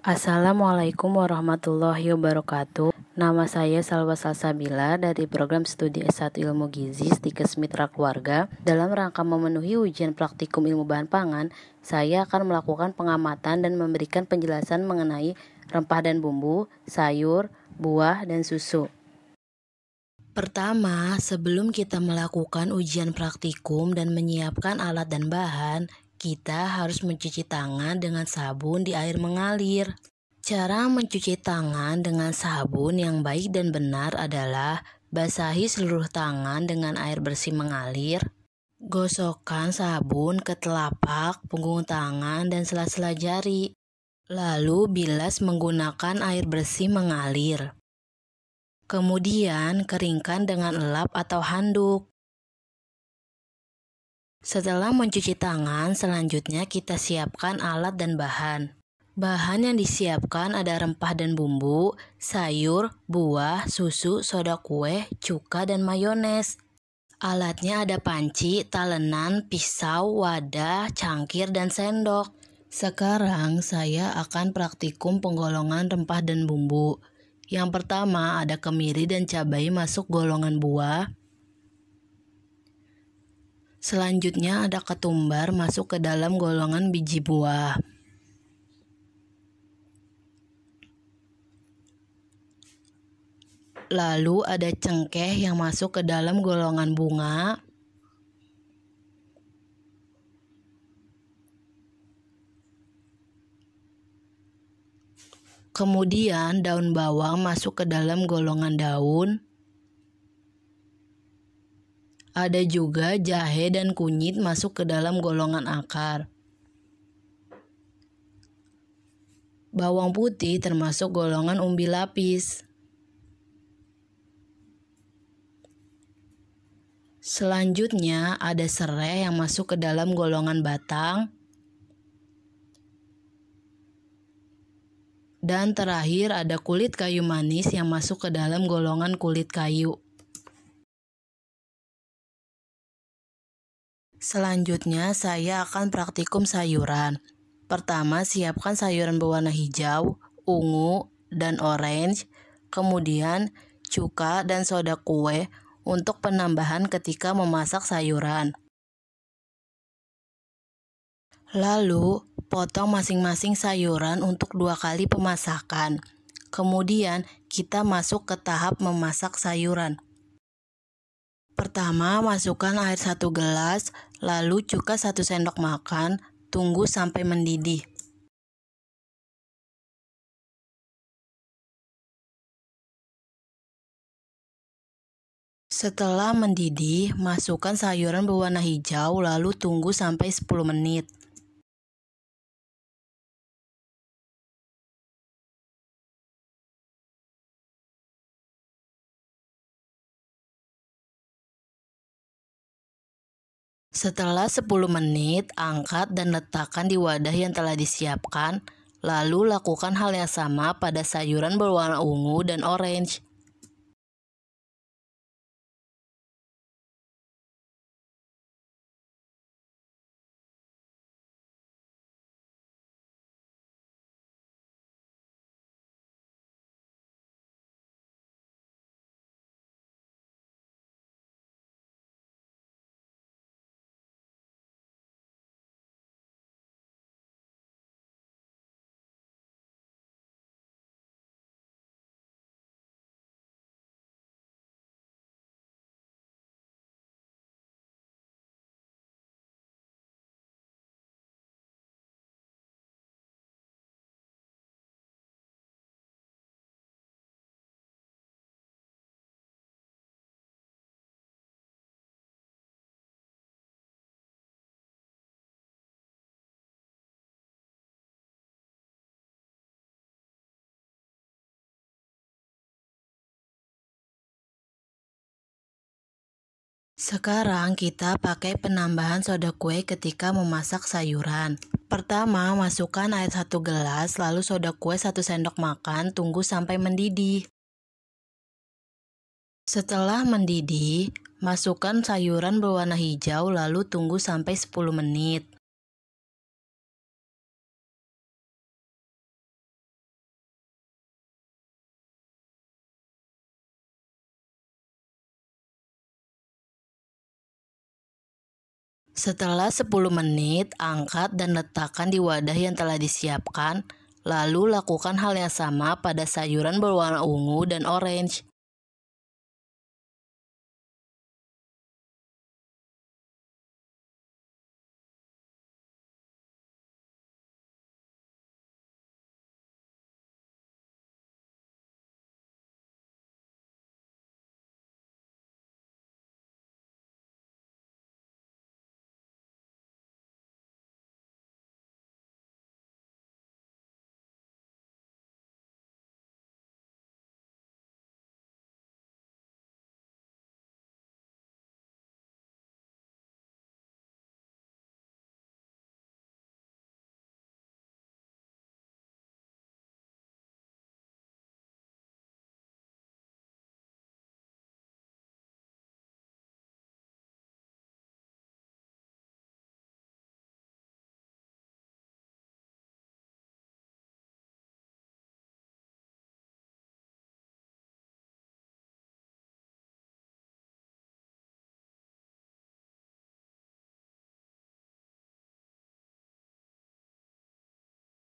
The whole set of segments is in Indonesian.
Assalamualaikum warahmatullahi wabarakatuh. Nama saya Salwa Salsabila dari program studi S1 Ilmu Gizi Stikes Mitra Keluarga. Dalam rangka memenuhi ujian praktikum ilmu bahan pangan, saya akan melakukan pengamatan dan memberikan penjelasan mengenai rempah dan bumbu, sayur, buah, dan susu. Pertama, sebelum kita melakukan ujian praktikum dan menyiapkan alat dan bahan, kita harus mencuci tangan dengan sabun di air mengalir. Cara mencuci tangan dengan sabun yang baik dan benar adalah basahi seluruh tangan dengan air bersih mengalir, gosokkan sabun ke telapak, punggung tangan, dan sela-sela jari. Lalu bilas menggunakan air bersih mengalir. Kemudian keringkan dengan lap atau handuk. Setelah mencuci tangan, selanjutnya kita siapkan alat dan bahan. Bahan yang disiapkan ada rempah dan bumbu, sayur, buah, susu, soda kue, cuka, dan mayones. Alatnya ada panci, talenan, pisau, wadah, cangkir, dan sendok. Sekarang saya akan praktikum penggolongan rempah dan bumbu. Yang pertama ada kemiri dan cabai masuk golongan buah. Selanjutnya ada ketumbar masuk ke dalam golongan biji buah. Lalu ada cengkeh yang masuk ke dalam golongan bunga. Kemudian daun bawang masuk ke dalam golongan daun. Ada juga jahe dan kunyit masuk ke dalam golongan akar. Bawang putih termasuk golongan umbi lapis. Selanjutnya ada serai yang masuk ke dalam golongan batang. Dan terakhir ada kulit kayu manis yang masuk ke dalam golongan kulit kayu. Selanjutnya saya akan praktikum sayuran. Pertama, siapkan sayuran berwarna hijau, ungu, dan orange. Kemudian, cuka dan soda kue untuk penambahan ketika memasak sayuran. Lalu, potong masing-masing sayuran untuk dua kali pemasakan. Kemudian, kita masuk ke tahap memasak sayuran. Pertama, masukkan air 1 gelas, lalu cuka 1 sendok makan, tunggu sampai mendidih. Setelah mendidih, masukkan sayuran berwarna hijau lalu tunggu sampai 10 menit. Setelah 10 menit, angkat dan letakkan di wadah yang telah disiapkan, lalu lakukan hal yang sama pada sayuran berwarna ungu dan orange. Sekarang kita pakai penambahan soda kue ketika memasak sayuran. Pertama, masukkan air 1 gelas, lalu soda kue 1 sendok makan, tunggu sampai mendidih. Setelah mendidih, masukkan sayuran berwarna hijau lalu tunggu sampai 10 menit. Setelah 10 menit, angkat dan letakkan di wadah yang telah disiapkan, lalu lakukan hal yang sama pada sayuran berwarna ungu dan orange.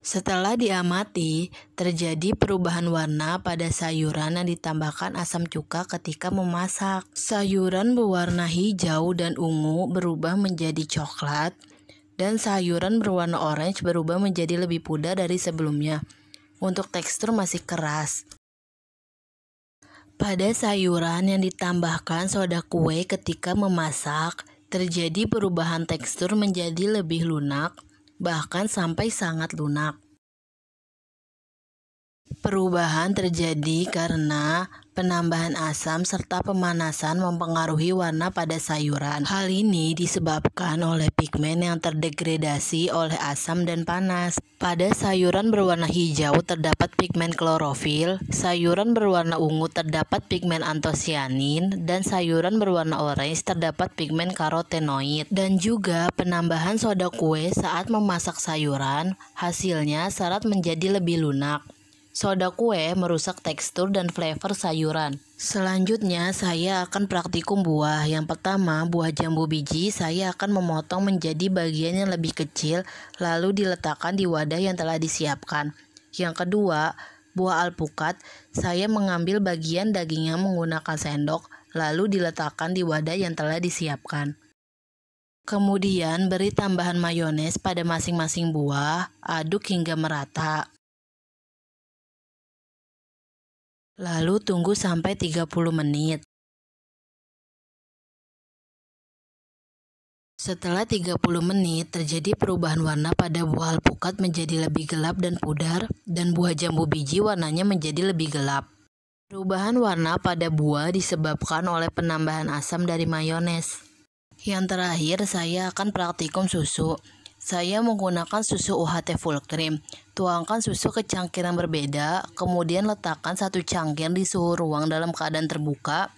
Setelah diamati, terjadi perubahan warna pada sayuran yang ditambahkan asam cuka ketika memasak. Sayuran berwarna hijau dan ungu berubah menjadi coklat, dan sayuran berwarna orange berubah menjadi lebih pudar dari sebelumnya. Untuk tekstur masih keras. Pada sayuran yang ditambahkan soda kue ketika memasak, terjadi perubahan tekstur menjadi lebih lunak bahkan sampai sangat lunak. Perubahan terjadi karena penambahan asam serta pemanasan mempengaruhi warna pada sayuran. Hal ini disebabkan oleh pigmen yang terdegradasi oleh asam dan panas. Pada sayuran berwarna hijau terdapat pigmen klorofil, sayuran berwarna ungu terdapat pigmen antosianin, dan sayuran berwarna orange terdapat pigmen karotenoid. Dan juga penambahan soda kue saat memasak sayuran, hasilnya syarat menjadi lebih lunak. Soda kue merusak tekstur dan flavor sayuran. Selanjutnya, saya akan praktikum buah. Yang pertama, buah jambu biji saya akan memotong menjadi bagian yang lebih kecil, lalu diletakkan di wadah yang telah disiapkan. Yang kedua, buah alpukat, saya mengambil bagian dagingnya menggunakan sendok, lalu diletakkan di wadah yang telah disiapkan. Kemudian, beri tambahan mayones pada masing-masing buah, aduk hingga merata. Lalu tunggu sampai 30 menit. Setelah 30 menit, terjadi perubahan warna pada buah alpukat menjadi lebih gelap dan pudar, dan buah jambu biji warnanya menjadi lebih gelap. Perubahan warna pada buah disebabkan oleh penambahan asam dari mayones. Yang terakhir, saya akan praktikum susu. Saya menggunakan susu UHT full cream. Tuangkan susu ke cangkir yang berbeda, kemudian letakkan satu cangkir di suhu ruang dalam keadaan terbuka.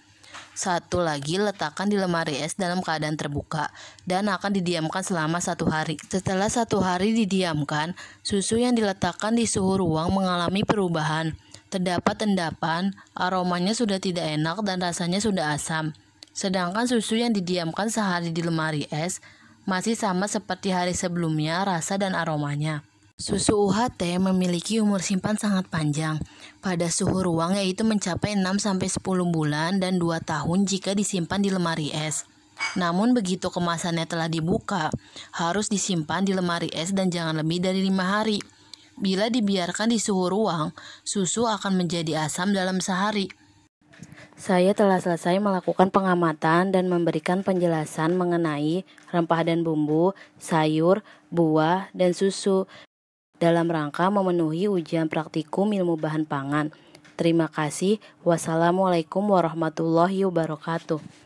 Satu lagi letakkan di lemari es dalam keadaan terbuka dan akan didiamkan selama satu hari. Setelah satu hari didiamkan, susu yang diletakkan di suhu ruang mengalami perubahan. Terdapat endapan, aromanya sudah tidak enak dan rasanya sudah asam. Sedangkan susu yang didiamkan sehari di lemari es masih sama seperti hari sebelumnya rasa dan aromanya. Susu UHT memiliki umur simpan sangat panjang pada suhu ruang yaitu mencapai 6-10 bulan dan 2 tahun jika disimpan di lemari es. Namun begitu kemasannya telah dibuka, harus disimpan di lemari es dan jangan lebih dari 5 hari. Bila dibiarkan di suhu ruang, susu akan menjadi asam dalam sehari. Saya telah selesai melakukan pengamatan dan memberikan penjelasan mengenai rempah dan bumbu, sayur, buah, dan susu dalam rangka memenuhi ujian praktikum ilmu bahan pangan. Terima kasih. Wassalamualaikum warahmatullahi wabarakatuh.